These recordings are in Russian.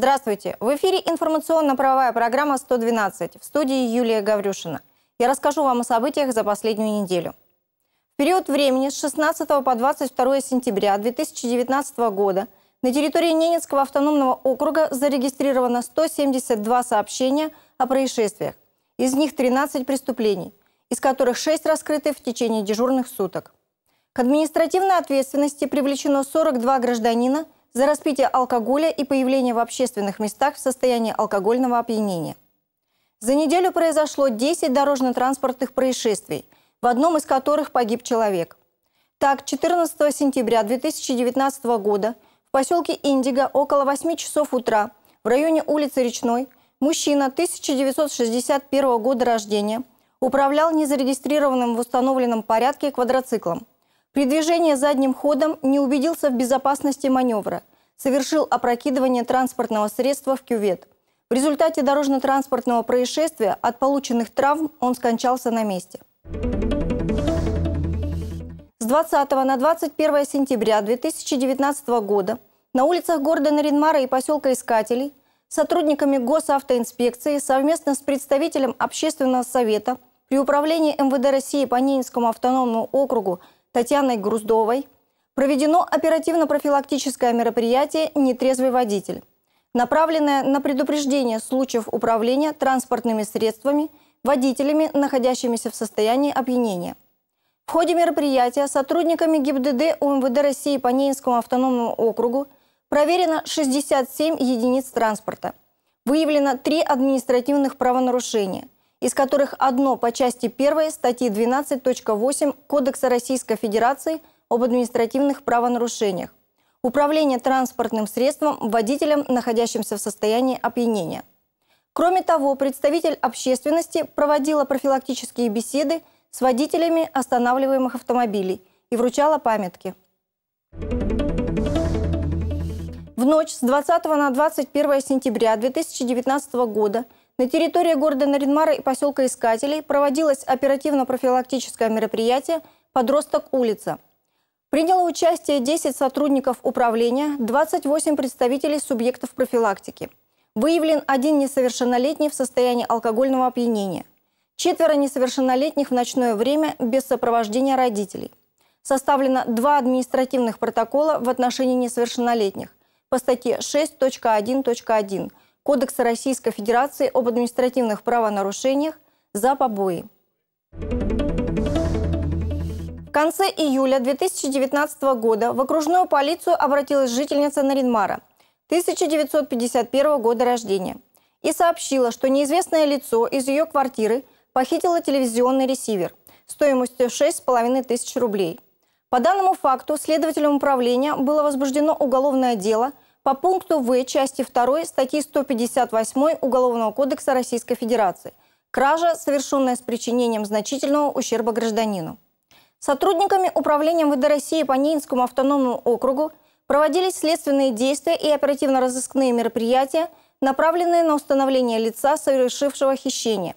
Здравствуйте! В эфире информационно-правовая программа «112» в студии Юлия Гаврюшина. Я расскажу вам о событиях за последнюю неделю. В период времени с 16 по 22 сентября 2019 года на территории Ненецкого автономного округа зарегистрировано 172 сообщения о происшествиях. Из них 13 преступлений, из которых 6 раскрыты в течение дежурных суток. К административной ответственности привлечено 42 гражданина – за распитие алкоголя и появление в общественных местах в состоянии алкогольного опьянения. За неделю произошло 10 дорожно-транспортных происшествий, в одном из которых погиб человек. Так, 14 сентября 2019 года в поселке Индиго около 8 часов утра в районе улицы Речной мужчина 1961 года рождения управлял незарегистрированным в установленном порядке квадроциклом – при движении задним ходом не убедился в безопасности маневра, совершил опрокидывание транспортного средства в кювет. В результате дорожно-транспортного происшествия от полученных травм он скончался на месте. С 20 на 21 сентября 2019 года на улицах города Наринмара и поселка Искателей сотрудниками госавтоинспекции совместно с представителем Общественного совета при управлении МВД России по Ненецкому автономному округу Татьяной Груздовой проведено оперативно-профилактическое мероприятие «Нетрезвый водитель», направленное на предупреждение случаев управления транспортными средствами водителями, находящимися в состоянии опьянения. В ходе мероприятия сотрудниками ГИБДД УМВД России по Ненскому автономному округу проверено 67 единиц транспорта. Выявлено три административных правонарушения – из которых одно по части 1 статьи 12.8 Кодекса Российской Федерации об административных правонарушениях. Управление транспортным средством водителем, находящимся в состоянии опьянения. Кроме того, представитель общественности проводила профилактические беседы с водителями останавливаемых автомобилей и вручала памятки. В ночь с 20 на 21 сентября 2019 года – на территории города Наринмара и поселка Искателей проводилось оперативно-профилактическое мероприятие «Подросток улица». Приняло участие 10 сотрудников управления, 28 представителей субъектов профилактики. Выявлен один несовершеннолетний в состоянии алкогольного опьянения. Четверо несовершеннолетних в ночное время без сопровождения родителей. Составлено два административных протокола в отношении несовершеннолетних по статье 6.1.1 Кодекса Российской Федерации об административных правонарушениях за побои. В конце июля 2019 года в окружную полицию обратилась жительница Наринмара, 1951 года рождения, и сообщила, что неизвестное лицо из ее квартиры похитило телевизионный ресивер стоимостью 6,5 тысяч рублей. По данному факту следователем управления было возбуждено уголовное дело – по пункту В части 2 статьи 158 Уголовного кодекса Российской Федерации «Кража, совершенная с причинением значительного ущерба гражданину». Сотрудниками Управления МВД России по Нинскому автономному округу проводились следственные действия и оперативно-розыскные мероприятия, направленные на установление лица, совершившего хищение.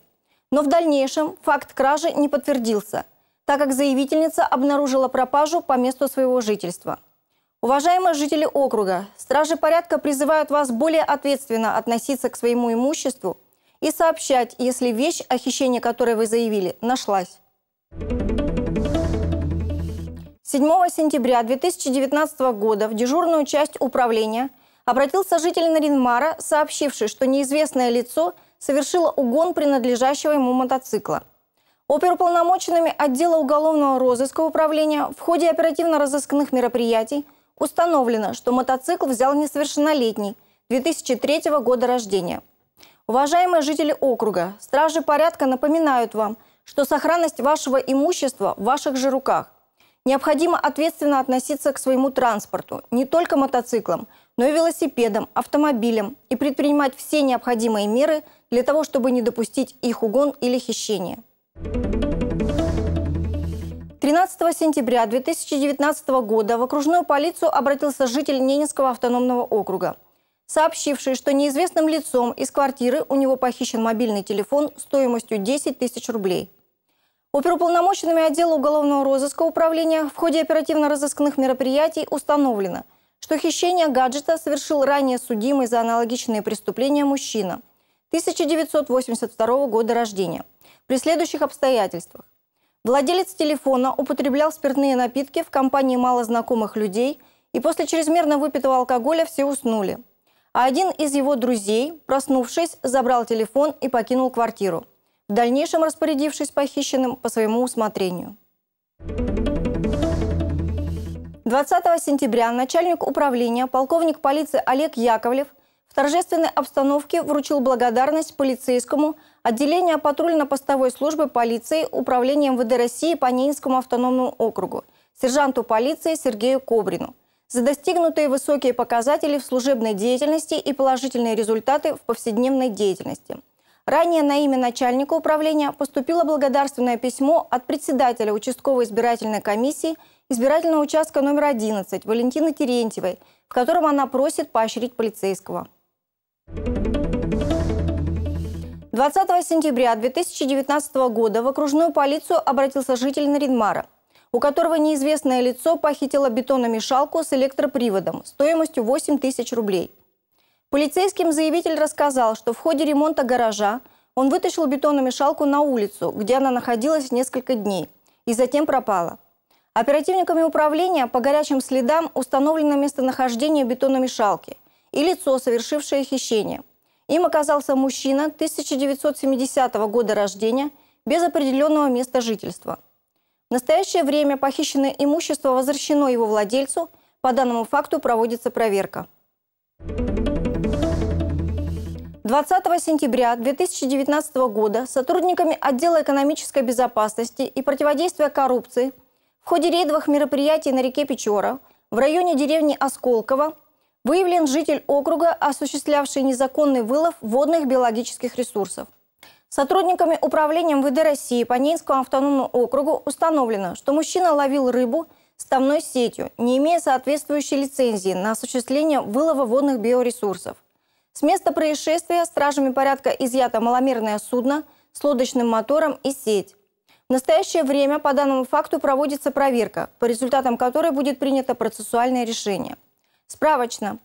Но в дальнейшем факт кражи не подтвердился, так как заявительница обнаружила пропажу по месту своего жительства – Уважаемые жители округа, стражи порядка призывают вас более ответственно относиться к своему имуществу и сообщать, если вещь, о хищении которой вы заявили, нашлась. 7 сентября 2019 года в дежурную часть управления обратился житель Наринмара, сообщивший, что неизвестное лицо совершило угон принадлежащего ему мотоцикла. Оперуполномоченными отдела уголовного розыска управления в ходе оперативно-розыскных мероприятий – Установлено, что мотоцикл взял несовершеннолетний, 2003 года рождения. Уважаемые жители округа, стражи порядка напоминают вам, что сохранность вашего имущества в ваших же руках. Необходимо ответственно относиться к своему транспорту, не только мотоциклам, но и велосипедам, автомобилям и предпринимать все необходимые меры для того, чтобы не допустить их угон или хищение. Thank you 13 сентября 2019 года в окружную полицию обратился житель Ненецкого автономного округа, сообщивший, что неизвестным лицом из квартиры у него похищен мобильный телефон стоимостью 10 тысяч рублей. Оперуполномоченными отдела уголовного розыска управления в ходе оперативно-розыскных мероприятий установлено, что хищение гаджета совершил ранее судимый за аналогичные преступления мужчина 1982 года рождения при следующих обстоятельствах. Владелец телефона употреблял спиртные напитки в компании малознакомых людей, и после чрезмерно выпитого алкоголя все уснули. А один из его друзей, проснувшись, забрал телефон и покинул квартиру, в дальнейшем распорядившись похищенным по своему усмотрению. 20 сентября начальник управления, полковник полиции Олег Яковлев – в торжественной обстановке вручил благодарность полицейскому отделению патрульно-постовой службы полиции Управления МВД России по Ненецкому автономному округу, сержанту полиции Сергею Кобрину за достигнутые высокие показатели в служебной деятельности и положительные результаты в повседневной деятельности. Ранее на имя начальника управления поступило благодарственное письмо от председателя участковой избирательной комиссии избирательного участка номер 11 Валентины Терентьевой, в котором она просит поощрить полицейского. 20 сентября 2019 года в окружную полицию обратился житель Наринмара, у которого неизвестное лицо похитило бетономешалку с электроприводом стоимостью 8 тысяч рублей. Полицейским заявитель рассказал, что в ходе ремонта гаража он вытащил бетономешалку на улицу, где она находилась несколько дней, и затем пропала. Оперативниками управления по горячим следам установлено местонахождение бетономешалки и лицо, совершившее хищение – им оказался мужчина 1970 года рождения без определенного места жительства. В настоящее время похищенное имущество возвращено его владельцу. По данному факту проводится проверка. 20 сентября 2019 года сотрудниками отдела экономической безопасности и противодействия коррупции в ходе рейдовых мероприятий на реке Печора в районе деревни Осколково Выявлен житель округа, осуществлявший незаконный вылов водных биологических ресурсов. Сотрудниками управления МВД России по Ненскому автономному округу установлено, что мужчина ловил рыбу ставной сетью, не имея соответствующей лицензии на осуществление вылова водных биоресурсов. С места происшествия стражами порядка изъято маломерное судно с лодочным мотором и сеть. В настоящее время по данному факту проводится проверка, по результатам которой будет принято процессуальное решение. Справочно.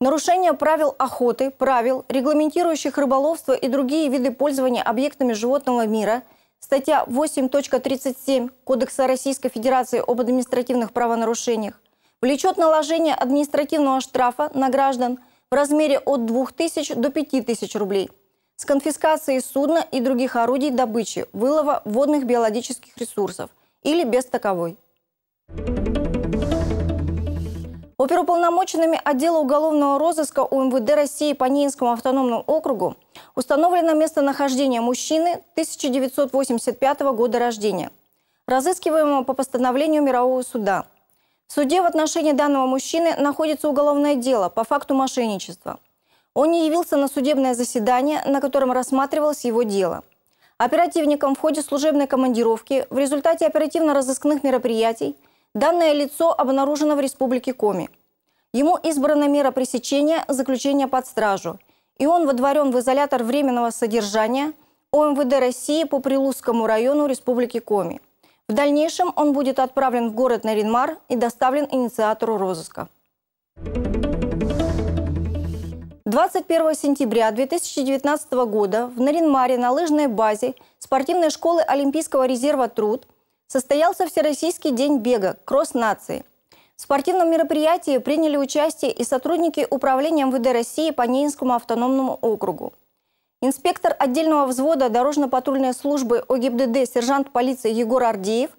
Нарушение правил охоты, правил, регламентирующих рыболовство и другие виды пользования объектами животного мира, статья 8.37 Кодекса Российской Федерации об административных правонарушениях, влечет наложение административного штрафа на граждан в размере от 2000 до 5000 рублей с конфискацией судна и других орудий добычи, вылова водных биологических ресурсов или без таковой. Thank you Оперуполномоченными отдела уголовного розыска УМВД России по Нинскому автономному округу установлено местонахождение мужчины 1985 года рождения, разыскиваемого по постановлению мирового суда. В суде в отношении данного мужчины находится уголовное дело по факту мошенничества. Он не явился на судебное заседание, на котором рассматривалось его дело. Оперативникам в ходе служебной командировки в результате оперативно-розыскных мероприятий Данное лицо обнаружено в республике Коми. Ему избрана мера пресечения, заключения под стражу. И он водворен в изолятор временного содержания ОМВД России по Прилузскому району Республики Коми. В дальнейшем он будет отправлен в город Наринмар и доставлен инициатору розыска. 21 сентября 2019 года в Наринмаре на лыжной базе спортивной школы Олимпийского резерва «Труд» состоялся Всероссийский день бега «Кросс нации». В спортивном мероприятии приняли участие и сотрудники Управления МВД России по Ненинскому автономному округу. Инспектор отдельного взвода дорожно-патрульной службы ОГИБДД сержант полиции Егор Ардеев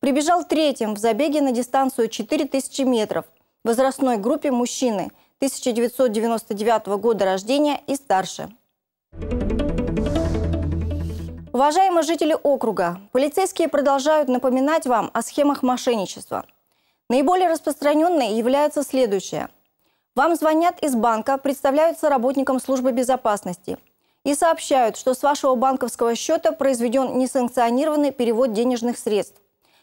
прибежал третьим в забеге на дистанцию 4000 метров в возрастной группе мужчины 1999 года рождения и старше. Thank you. Уважаемые жители округа, полицейские продолжают напоминать вам о схемах мошенничества. Наиболее распространенной является следующее. Вам звонят из банка, представляются работником службы безопасности и сообщают, что с вашего банковского счета произведен несанкционированный перевод денежных средств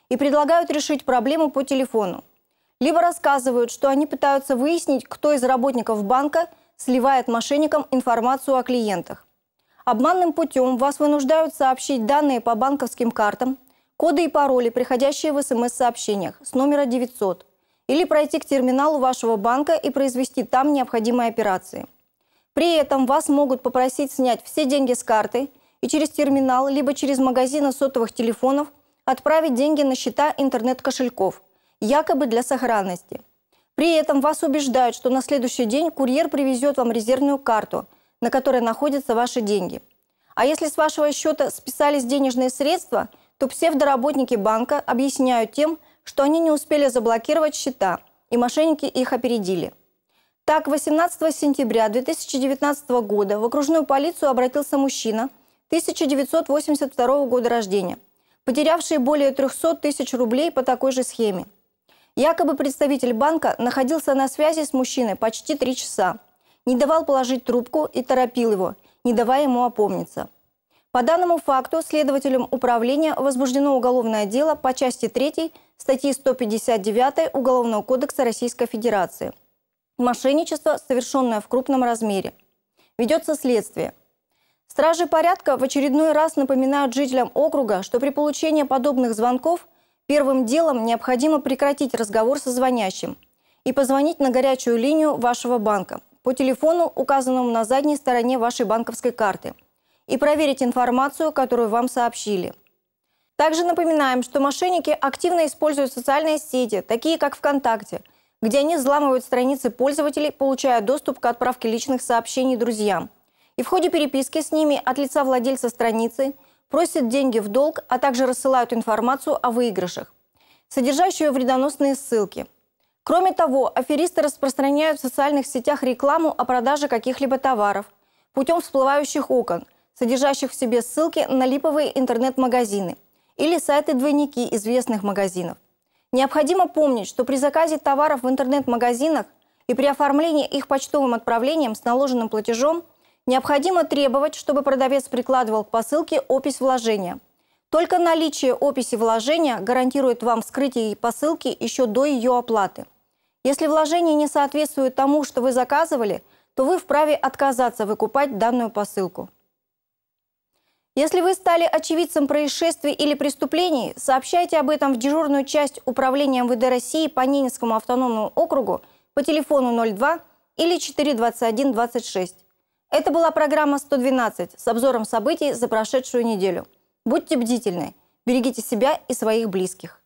и предлагают решить проблему по телефону. Либо рассказывают, что они пытаются выяснить, кто из работников банка сливает мошенникам информацию о клиентах. Обманным путем вас вынуждают сообщить данные по банковским картам, коды и пароли, приходящие в СМС-сообщениях с номера 900, или пройти к терминалу вашего банка и произвести там необходимые операции. При этом вас могут попросить снять все деньги с карты и через терминал, либо через магазины сотовых телефонов отправить деньги на счета интернет-кошельков, якобы для сохранности. При этом вас убеждают, что на следующий день курьер привезет вам резервную карту – на которой находятся ваши деньги. А если с вашего счета списались денежные средства, то псевдоработники банка объясняют тем, что они не успели заблокировать счета, и мошенники их опередили. Так, 18 сентября 2019 года в окружную полицию обратился мужчина 1982 года рождения, потерявший более 300 тысяч рублей по такой же схеме. Якобы представитель банка находился на связи с мужчиной почти три часа – не давал положить трубку и торопил его, не давая ему опомниться. По данному факту следователям управления возбуждено уголовное дело по части 3 статьи 159 Уголовного кодекса Российской Федерации. Мошенничество, совершенное в крупном размере. Ведется следствие. Стражи порядка в очередной раз напоминают жителям округа, что при получении подобных звонков первым делом необходимо прекратить разговор со звонящим и позвонить на горячую линию вашего банка по телефону, указанному на задней стороне вашей банковской карты, и проверить информацию, которую вам сообщили. Также напоминаем, что мошенники активно используют социальные сети, такие как ВКонтакте, где они взламывают страницы пользователей, получая доступ к отправке личных сообщений друзьям. И в ходе переписки с ними от лица владельца страницы просят деньги в долг, а также рассылают информацию о выигрышах, содержащую вредоносные ссылки – Кроме того, аферисты распространяют в социальных сетях рекламу о продаже каких-либо товаров путем всплывающих окон, содержащих в себе ссылки на липовые интернет-магазины или сайты-двойники известных магазинов. Необходимо помнить, что при заказе товаров в интернет-магазинах и при оформлении их почтовым отправлением с наложенным платежом необходимо требовать, чтобы продавец прикладывал к посылке опись вложения. Только наличие описи вложения гарантирует вам вскрытие посылки еще до ее оплаты. Если вложение не соответствует тому, что вы заказывали, то вы вправе отказаться выкупать данную посылку. Если вы стали очевидцем происшествий или преступлений, сообщайте об этом в дежурную часть Управления МВД России по Ненецкому автономному округу по телефону 02 или 42126. Это была программа 112 с обзором событий за прошедшую неделю. Будьте бдительны, берегите себя и своих близких.